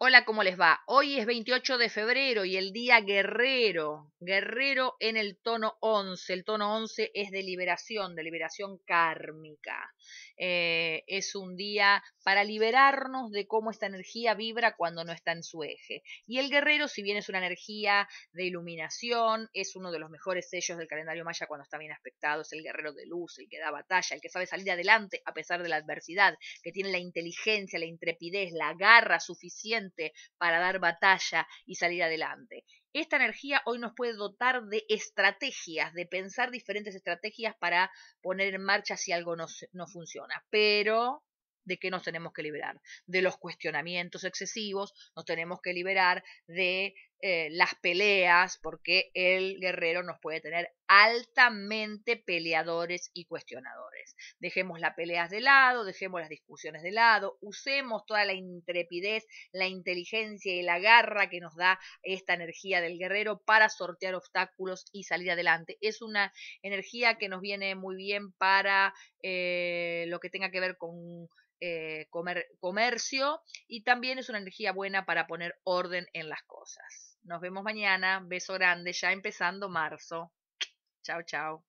Hola, ¿cómo les va? Hoy es 28 de febrero y el día guerrero, guerrero en el tono 11. El tono 11 es de liberación, de liberación kármica. Eh, es un día para liberarnos de cómo esta energía vibra cuando no está en su eje. Y el guerrero, si bien es una energía de iluminación, es uno de los mejores sellos del calendario maya cuando está bien aspectado, es el guerrero de luz, el que da batalla, el que sabe salir adelante a pesar de la adversidad, que tiene la inteligencia, la intrepidez, la garra suficiente para dar batalla y salir adelante. Esta energía hoy nos puede dotar de estrategias, de pensar diferentes estrategias para poner en marcha si algo no, no funciona. Pero de qué nos tenemos que liberar, de los cuestionamientos excesivos, nos tenemos que liberar de eh, las peleas, porque el guerrero nos puede tener altamente peleadores y cuestionadores. Dejemos las peleas de lado, dejemos las discusiones de lado, usemos toda la intrepidez, la inteligencia y la garra que nos da esta energía del guerrero para sortear obstáculos y salir adelante. Es una energía que nos viene muy bien para eh, lo que tenga que ver con eh, comercio y también es una energía buena para poner orden en las cosas. Nos vemos mañana. Beso grande, ya empezando marzo. Chao, chao.